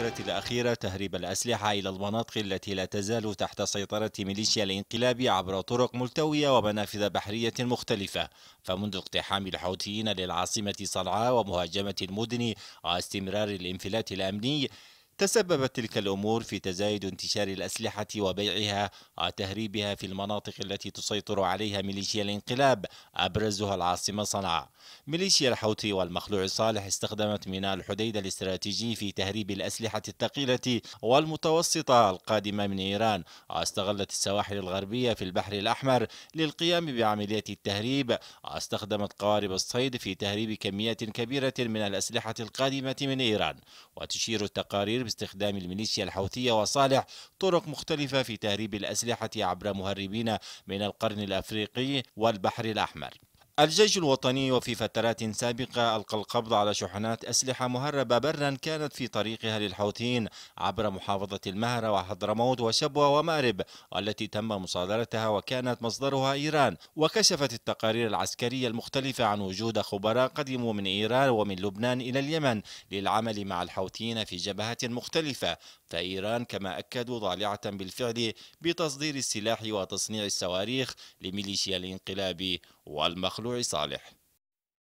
الفترة الأخيرة تهريب الأسلحة إلى المناطق التي لا تزال تحت سيطرة ميليشيا الانقلاب عبر طرق ملتوية ومنافذ بحرية مختلفة فمنذ اقتحام الحوثيين للعاصمة صنعاء ومهاجمة المدن واستمرار الانفلات الأمني تسببت تلك الأمور في تزايد انتشار الأسلحة وبيعها وتهريبها في المناطق التي تسيطر عليها ميليشيا الانقلاب أبرزها العاصمة صنعاء ميليشيا الحوثي والمخلوع الصالح استخدمت ميناء الحديدة الاستراتيجي في تهريب الأسلحة الثقيلة والمتوسطة القادمة من إيران واستغلت السواحل الغربية في البحر الأحمر للقيام بعمليات التهريب واستخدمت قوارب الصيد في تهريب كميات كبيرة من الأسلحة القادمة من إيران وتشير التقارير باستخدام الميليشيا الحوثية وصالح طرق مختلفة في تهريب الأسلحة عبر مهربين من القرن الأفريقي والبحر الأحمر الجيش الوطني وفي فترات سابقة ألقى القبض على شحنات أسلحة مهربة برا كانت في طريقها للحوثيين عبر محافظة المهرة وحضرموت وشبوة ومأرب والتي تم مصادرتها وكانت مصدرها إيران وكشفت التقارير العسكرية المختلفة عن وجود خبراء قدموا من إيران ومن لبنان إلى اليمن للعمل مع الحوثيين في جبهات مختلفة فإيران كما أكدوا ضالعة بالفعل بتصدير السلاح وتصنيع الصواريخ لميليشيا الانقلاب والمخلوع صالح